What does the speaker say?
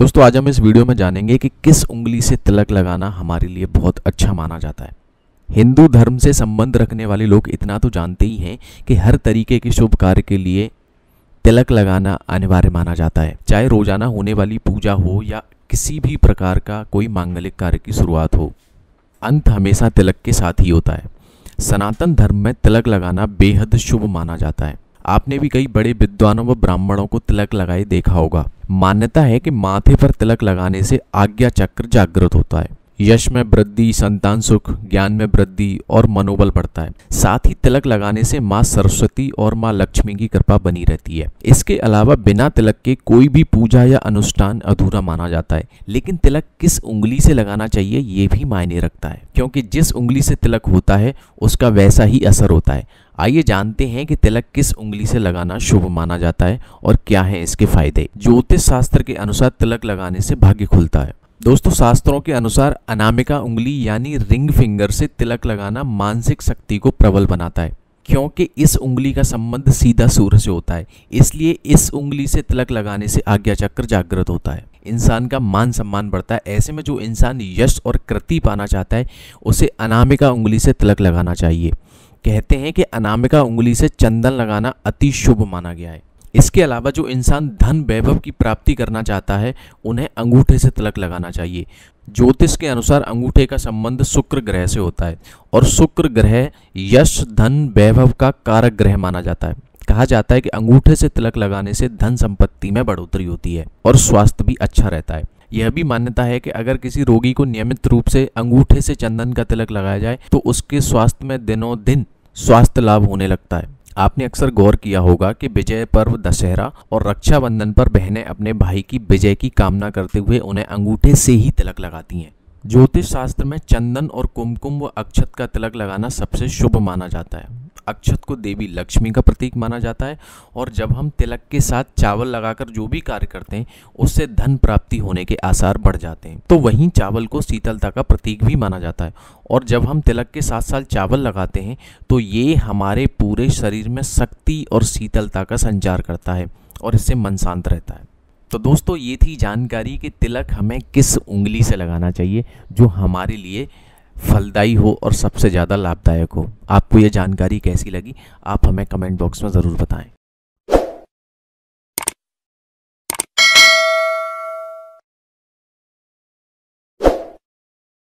दोस्तों आज हम इस वीडियो में जानेंगे कि किस उंगली से तिलक लगाना हमारे लिए बहुत अच्छा माना जाता है हिंदू धर्म से संबंध रखने वाले लोग इतना तो जानते ही हैं कि हर तरीके के शुभ कार्य के लिए तिलक लगाना अनिवार्य माना जाता है चाहे रोजाना होने वाली पूजा हो या किसी भी प्रकार का कोई मांगलिक कार्य की शुरुआत हो अंत हमेशा तिलक के साथ ही होता है सनातन धर्म में तिलक लगाना बेहद शुभ माना जाता है आपने भी कई बड़े विद्वानों व ब्राह्मणों को तिलक लगाए देखा होगा मान्यता है कि माथे पर तिलक लगाने से आज्ञा चक्र जागृत होता है यश में वृद्धि संतान सुख ज्ञान में वृद्धि और मनोबल बढ़ता है साथ ही तिलक लगाने से माँ सरस्वती और माँ लक्ष्मी की कृपा बनी रहती है इसके अलावा बिना तिलक के कोई भी पूजा या अनुष्ठान अधूरा माना जाता है लेकिन तिलक किस उंगली से लगाना चाहिए ये भी मायने रखता है क्योंकि जिस उंगली से तिलक होता है उसका वैसा ही असर होता है आइए जानते हैं कि तिलक किस उंगली से लगाना शुभ माना जाता है और क्या है इसके फायदे ज्योतिष शास्त्र के अनुसार तिलक लगाने से भाग्य खुलता है दोस्तों शास्त्रों के अनुसार अनामिका उंगली यानी रिंग फिंगर से तिलक लगाना मानसिक शक्ति को प्रबल बनाता है क्योंकि इस उंगली का संबंध सीधा सूर्य से होता है इसलिए इस उंगली से तिलक लगाने से आज्ञा चक्र जागृत होता है इंसान का मान सम्मान बढ़ता है ऐसे में जो इंसान यश और कृति पाना चाहता है उसे अनामिका उंगली से तिलक लगाना चाहिए कहते हैं कि अनामिका उंगली से चंदन लगाना अति शुभ माना गया है इसके अलावा जो इंसान धन वैभव की प्राप्ति करना चाहता है उन्हें अंगूठे से तिलक लगाना चाहिए ज्योतिष के अनुसार अंगूठे का संबंध शुक्र ग्रह से होता है और शुक्र ग्रह यश धन वैभव का कारक ग्रह माना जाता है कहा जाता है कि अंगूठे से तिलक लगाने से धन संपत्ति में बढ़ोतरी होती है और स्वास्थ्य भी अच्छा रहता है यह भी मान्यता है कि अगर किसी रोगी को नियमित रूप से अंगूठे से चंदन का तिलक लगाया जाए तो उसके स्वास्थ्य में दिनों दिन स्वास्थ्य लाभ होने लगता है आपने अक्सर गौर किया होगा कि विजय पर्व दशहरा और रक्षाबंधन पर बहनें अपने भाई की विजय की कामना करते हुए उन्हें अंगूठे से ही तिलक लगाती हैं ज्योतिष शास्त्र में चंदन और कुमकुम व अक्षत का तिलक लगाना सबसे शुभ माना जाता है अक्षत को देवी लक्ष्मी का प्रतीक माना जाता है और जब हम तिलक के साथ चावल लगाकर जो भी कार्य करते हैं उससे धन प्राप्ति होने के आसार बढ़ जाते हैं तो वहीं चावल को शीतलता का प्रतीक भी माना जाता है और जब हम तिलक के साथ साथ चावल लगाते हैं तो ये हमारे पूरे शरीर में शक्ति और शीतलता का संचार करता है और इससे मन शांत रहता है तो दोस्तों ये थी जानकारी कि तिलक हमें किस उंगली से लगाना चाहिए जो हमारे लिए फलदायी हो और सबसे ज़्यादा लाभदायक हो आपको ये जानकारी कैसी लगी आप हमें कमेंट बॉक्स में ज़रूर बताएं